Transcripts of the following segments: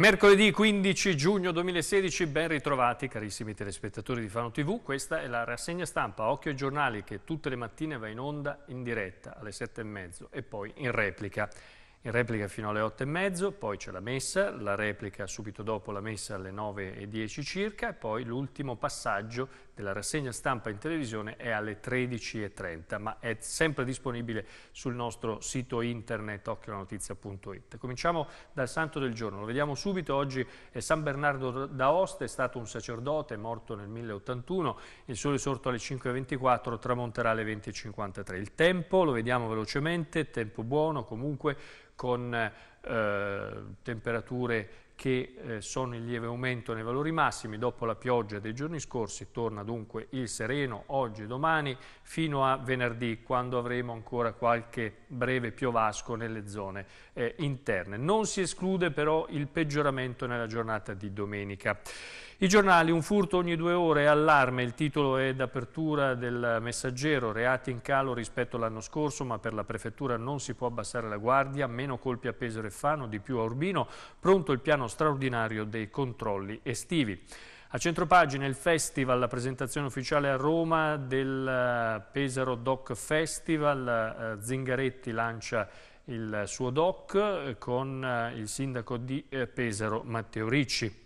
Mercoledì 15 giugno 2016, ben ritrovati carissimi telespettatori di Fano TV, questa è la rassegna stampa Occhio ai giornali che tutte le mattine va in onda in diretta alle sette e mezzo e poi in replica in replica fino alle 8 e mezzo, poi c'è la messa, la replica subito dopo la messa alle 9 e 10 circa e poi l'ultimo passaggio della rassegna stampa in televisione è alle 13.30, ma è sempre disponibile sul nostro sito internet occhiolanotizia.it. Cominciamo dal santo del giorno, lo vediamo subito, oggi è San Bernardo d'Aosta, è stato un sacerdote morto nel 1081, il sole sorto alle 5.24, tramonterà alle 20.53. Il tempo, lo vediamo velocemente, tempo buono comunque, con eh, temperature che eh, sono in lieve aumento nei valori massimi, dopo la pioggia dei giorni scorsi torna dunque il sereno oggi e domani fino a venerdì quando avremo ancora qualche breve piovasco nelle zone eh, interne. Non si esclude però il peggioramento nella giornata di domenica. I giornali, un furto ogni due ore, allarme, il titolo è d'apertura del messaggero, reati in calo rispetto all'anno scorso, ma per la prefettura non si può abbassare la guardia, meno colpi a Pesaro e Fano, di più a Urbino, pronto il piano straordinario dei controlli estivi. A centropagina il festival, la presentazione ufficiale a Roma del eh, Pesaro Doc Festival, eh, Zingaretti lancia il suo doc eh, con il sindaco di Pesaro Matteo Ricci.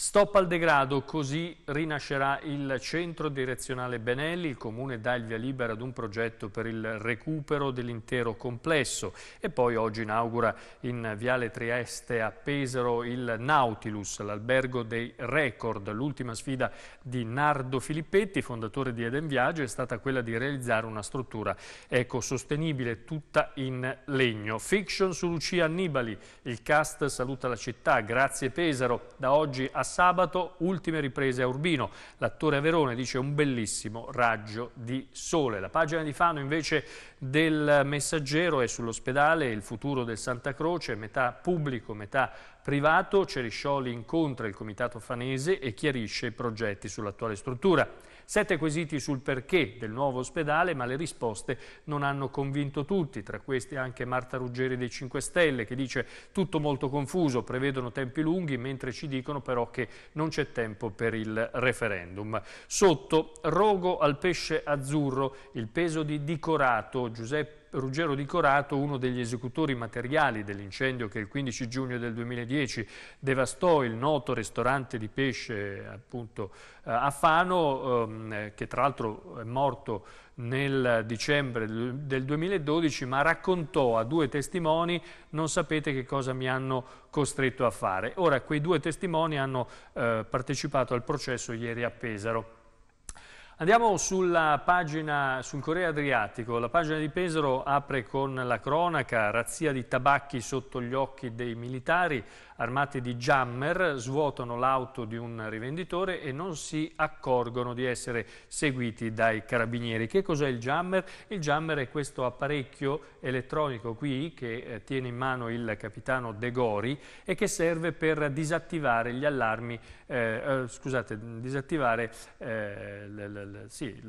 Stop al degrado, così rinascerà il centro direzionale Benelli. Il comune dà il via libera ad un progetto per il recupero dell'intero complesso. E poi oggi inaugura in Viale Trieste a Pesaro il Nautilus, l'albergo dei record. L'ultima sfida di Nardo Filippetti, fondatore di Eden Viaggio, è stata quella di realizzare una struttura ecosostenibile tutta in legno. Fiction su Lucia Annibali. Il cast saluta la città. Grazie Pesaro. Da oggi a sabato, ultime riprese a Urbino. L'attore a Verone dice un bellissimo raggio di sole. La pagina di Fano invece del messaggero è sull'ospedale, il futuro del Santa Croce, metà pubblico, metà privato. Ceriscioli incontra il comitato fanese e chiarisce i progetti sull'attuale struttura. Sette quesiti sul perché del nuovo ospedale, ma le risposte non hanno convinto tutti, tra questi anche Marta Ruggeri dei 5 Stelle che dice tutto molto confuso, prevedono tempi lunghi, mentre ci dicono però che non c'è tempo per il referendum. Sotto, rogo al pesce azzurro, il peso di Dicorato, Giuseppe Ruggero Di Corato, uno degli esecutori materiali dell'incendio che il 15 giugno del 2010 devastò il noto ristorante di pesce appunto, eh, a Fano, ehm, che tra l'altro è morto nel dicembre del 2012, ma raccontò a due testimoni non sapete che cosa mi hanno costretto a fare. Ora, quei due testimoni hanno eh, partecipato al processo ieri a Pesaro. Andiamo sulla pagina, sul Corriere Adriatico, la pagina di Pesaro apre con la cronaca, razzia di tabacchi sotto gli occhi dei militari, armati di jammer, svuotano l'auto di un rivenditore e non si accorgono di essere seguiti dai carabinieri. Che cos'è il jammer? Il jammer è questo apparecchio elettronico qui che eh, tiene in mano il capitano De Gori e che serve per disattivare gli allarmi, eh, eh scusate, disattivare eh, sì,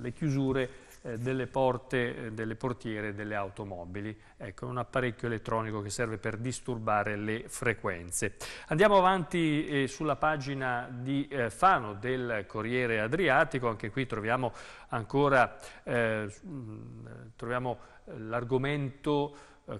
le chiusure eh, delle porte, eh, delle portiere delle automobili. Ecco, è un apparecchio elettronico che serve per disturbare le frequenze. Andiamo avanti eh, sulla pagina di eh, Fano del Corriere Adriatico, anche qui troviamo ancora eh, eh l'argomento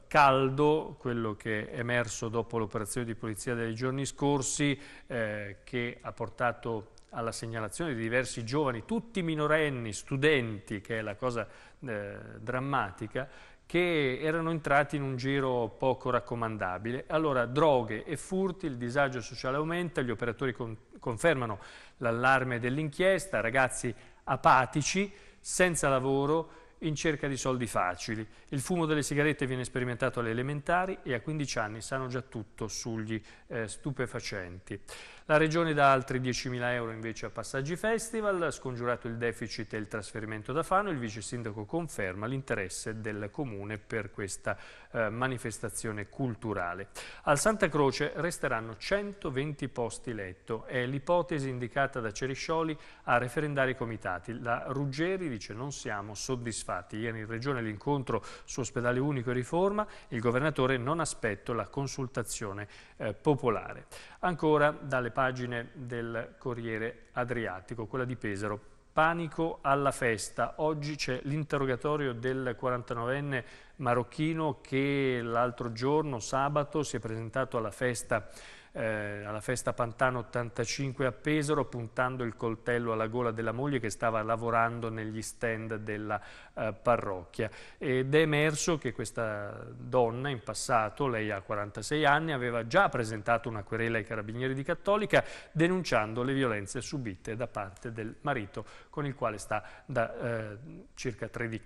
caldo, quello che è emerso dopo l'operazione di polizia dei giorni scorsi, che ha portato alla segnalazione di diversi giovani, tutti minorenni, studenti, che è la cosa eh, drammatica, che erano entrati in un giro poco raccomandabile. Allora, droghe e furti, il disagio sociale aumenta, gli operatori con confermano l'allarme dell'inchiesta, ragazzi apatici, senza lavoro, in cerca di soldi facili. Il fumo delle sigarette viene sperimentato alle elementari e a 15 anni sanno già tutto sugli eh, stupefacenti. La Regione dà altri 10.000 euro invece a Passaggi Festival, scongiurato il deficit e il trasferimento da Fano, il vice sindaco conferma l'interesse del Comune per questa eh, manifestazione culturale. Al Santa Croce resteranno 120 posti letto, è l'ipotesi indicata da Ceriscioli a referendari comitati. La Ruggeri dice non siamo soddisfatti fatti. Ieri in Regione l'incontro su ospedale unico e riforma, il governatore non aspetto la consultazione eh, popolare. Ancora dalle pagine del Corriere Adriatico, quella di Pesaro. Panico alla festa. Oggi c'è l'interrogatorio del 49enne marocchino che l'altro giorno, sabato, si è presentato alla festa eh, alla festa Pantano 85 a Pesaro puntando il coltello alla gola della moglie che stava lavorando negli stand della eh, parrocchia ed è emerso che questa donna in passato, lei ha 46 anni, aveva già presentato una querela ai carabinieri di Cattolica denunciando le violenze subite da parte del marito con il quale sta da eh, circa 13,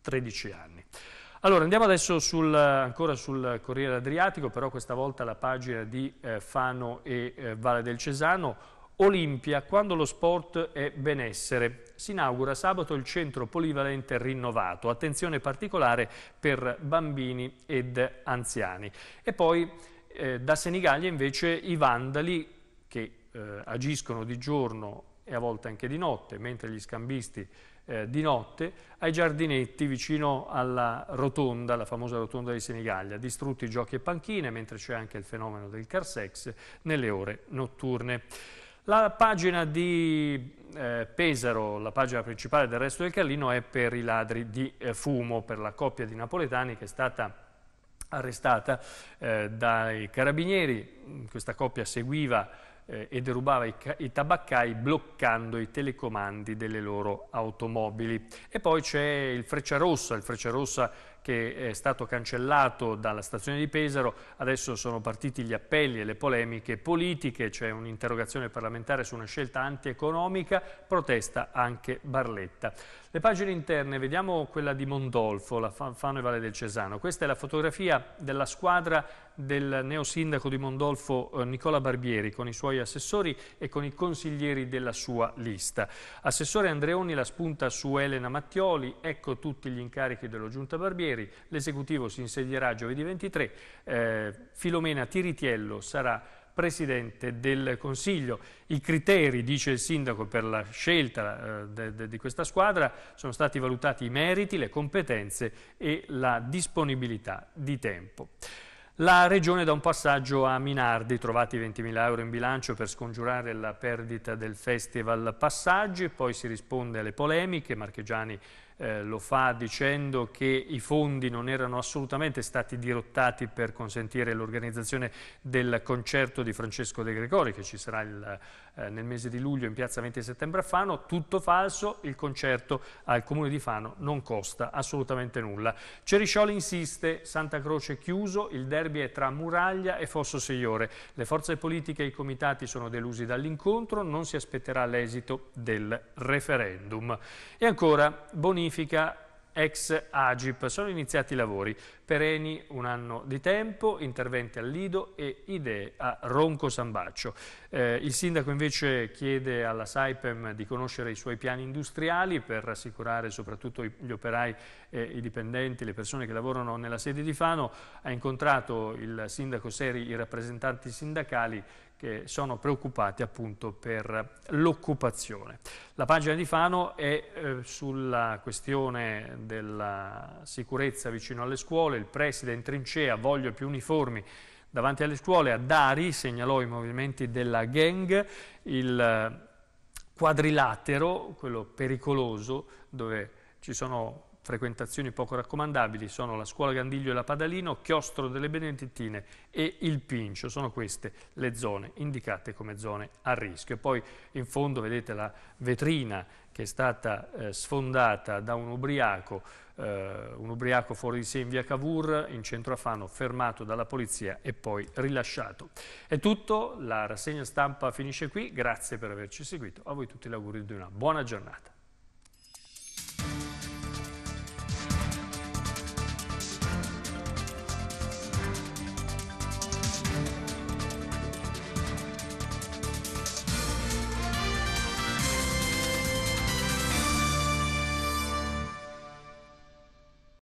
13 anni. Allora, andiamo adesso sul, ancora sul Corriere Adriatico, però questa volta la pagina di eh, Fano e eh, Valle del Cesano. Olimpia, quando lo sport è benessere. Si inaugura sabato il centro polivalente rinnovato, attenzione particolare per bambini ed anziani. E poi eh, da Senigallia invece i vandali che eh, agiscono di giorno e a volte anche di notte, mentre gli scambisti eh, di notte ai giardinetti vicino alla rotonda, la famosa rotonda di Senigallia, distrutti giochi e panchine, mentre c'è anche il fenomeno del car sex nelle ore notturne. La pagina di eh, Pesaro, la pagina principale del resto del Carlino, è per i ladri di eh, fumo, per la coppia di napoletani che è stata arrestata eh, dai carabinieri. Questa coppia seguiva eh, e derubava i, i, tabaccai bloccando i telecomandi delle loro automobili. E poi c'è il Freccia Rossa, il Freccia Rossa che è stato cancellato dalla stazione di Pesaro, adesso sono partiti gli appelli e le polemiche politiche, c'è un'interrogazione parlamentare su una scelta antieconomica, protesta anche Barletta. Le pagine interne, vediamo quella di Mondolfo, la Fano e Valle del Cesano. Questa è la fotografia della squadra del neosindaco di Mondolfo eh, Nicola Barbieri con i suoi assessori e con i consiglieri della sua lista. Assessore Andreoni la spunta su Elena Mattioli, ecco tutti gli incarichi dello Giunta Barbieri, ieri l'esecutivo si insedierà giovedì 23, eh, Filomena Tiritiello sarà Presidente del Consiglio. I criteri, dice il Sindaco, per la scelta eh, de, de, di questa squadra sono stati valutati i meriti, le competenze e la disponibilità di tempo. La Regione dà un passaggio a Minardi, trovati 20.000 euro in bilancio per scongiurare la perdita del Festival Passaggi, poi si risponde alle polemiche, Marchegiani eh, lo fa dicendo che i fondi non erano assolutamente stati dirottati per consentire l'organizzazione del concerto di Francesco De Gregori che ci sarà il, eh, nel mese di luglio in piazza 20 settembre a Fano, tutto falso, il concerto al comune di Fano non costa assolutamente nulla. Ceriscioli insiste, Santa Croce chiuso, il derby è tra Muraglia e Fosso Seiore, le forze politiche e i comitati sono delusi dall'incontro, non si aspetterà l'esito del referendum. E ancora Bonini bonifica ex Agip. Sono iniziati i lavori. Pereni un anno di tempo, interventi al Lido e idee a Ronco Sambaccio. Eh, il sindaco invece chiede alla Saipem di conoscere i suoi piani industriali per rassicurare soprattutto gli operai, eh, i dipendenti, le persone che lavorano nella sede di Fano. Ha incontrato il sindaco Seri, i rappresentanti sindacali che sono preoccupati appunto per l'occupazione. La pagina di Fano è eh, sulla questione della sicurezza vicino alle scuole, il preside in trincea, voglio più uniformi davanti alle scuole, a Dari segnalò i movimenti della gang, il eh, quadrilatero, quello pericoloso, dove ci sono frequentazioni poco raccomandabili sono la Scuola Gandiglio e la Padalino, Chiostro delle Benedettine e il Pincio. Sono queste le zone indicate come zone a rischio. E poi in fondo vedete la vetrina che è stata eh, sfondata da un ubriaco, eh, un ubriaco fuori di sé in via Cavour, in centro a Fano, fermato dalla polizia e poi rilasciato. È tutto, la rassegna stampa finisce qui, grazie per averci seguito, a voi tutti gli auguri di una buona giornata.